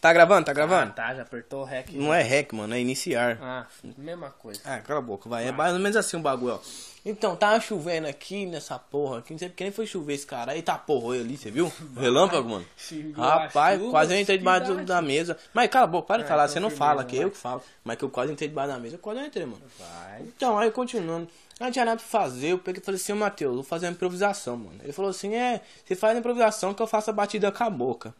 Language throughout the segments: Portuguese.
Tá gravando? Tá gravando? Ah, tá, já apertou o REC. Não já. é REC, mano, é iniciar. Ah, mesma coisa. Ah, cala a boca, vai. Ah. É mais ou menos assim o bagulho, ó. Então, tava tá chovendo aqui nessa porra aqui. Não sei porque nem foi chover esse cara. tá porra ali, você viu? Relâmpago, mano. Rapaz, chuva, quase eu entrei debaixo da, da mesa. Mas cala a boca, para de ah, falar. Então você não fala, que eu que falo. Mas que eu quase entrei debaixo da mesa, eu quase entrei, mano. Vai. Então, aí continuando. Não tinha nada pra fazer, eu peguei e falei assim, Matheus, vou fazer uma improvisação, mano. Ele falou assim, é, você faz a improvisação que eu faço a batida com a boca.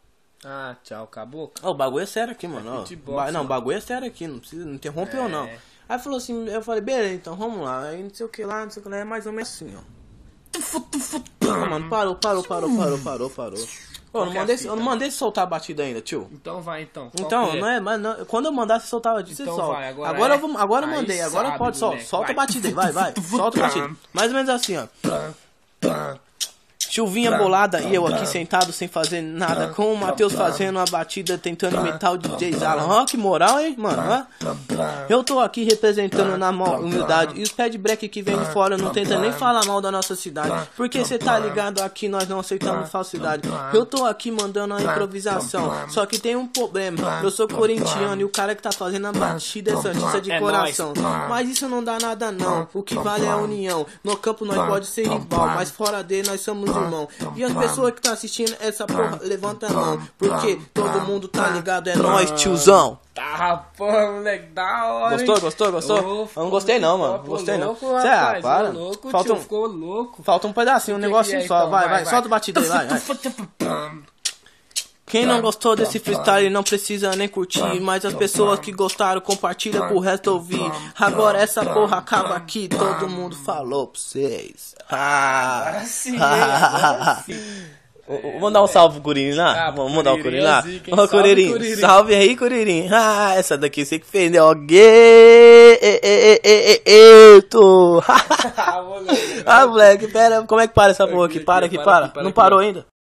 Ah, tchau, acabou? Ó, o bagulho é sério aqui, mano. É ba não, o bagulho é sério aqui, não precisa, não interrompeu é. não. Aí falou assim, eu falei, beleza, então vamos lá. Aí não sei o que lá, não sei o que lá, é mais ou menos assim, ó. Tufu, tufu, mano, parou, parou, parou, parou, parou, parou. Pô, não é mandei, eu não mandei soltar a batida ainda, tio. Então vai, então. Então, é? não é, mas não, quando eu mandar, você soltar a batida, então você solta. Vai, agora agora, é, eu, vou, agora eu mandei, agora sabe, pode, moleque, solta, solta a batida aí, vai, vai. solta a batida. Mais ou menos assim, ó. Chuvinha bolada e eu aqui sentado sem fazer nada, com o Matheus fazendo a batida, tentando imitar o DJ Zalan. Ó, que moral, hein, mano? Ó. Eu tô aqui representando na humildade. E os pé de break que vem de fora não tenta nem falar mal da nossa cidade. Porque cê tá ligado aqui, nós não aceitamos falsidade. Eu tô aqui mandando a improvisação. Só que tem um problema. Eu sou corintiano e o cara que tá fazendo a batida é santista de é coração. Mas isso não dá nada, não. O que vale é a união. No campo nós pode ser igual, mas fora dele nós somos irmão. E as pessoas que tá assistindo essa porra, levanta a mão. Porque todo mundo tá ligado, é nós, tiozão. Tá, rapaz moleque, da hora. Gostou, gostou, gostou? Eu, eu não gostei não, mano. Não gostei não. Você Cê, para. Louco, falta um, ficou louco. Falta um pedacinho, um negocinho é, só. Então, vai, vai, vai. Solta o batido aí, vai. vai. Quem não tá, gostou tá, desse tá. freestyle não precisa nem curtir, mas as pessoas que gostaram compartilha pro resto ouvir. Agora essa porra acaba aqui, todo mundo falou pra vocês. Ah, sim, né? sim. Vou mandar um é. salve pro Curirim lá. Ah, vamos mandar um Curirim lá. Ô, Curirim, salve aí, Curirim. Ah, essa daqui você que fez, né? Eu Ah, moleque, pera, como é que para essa porra aqui? Para que para. Não parou ainda?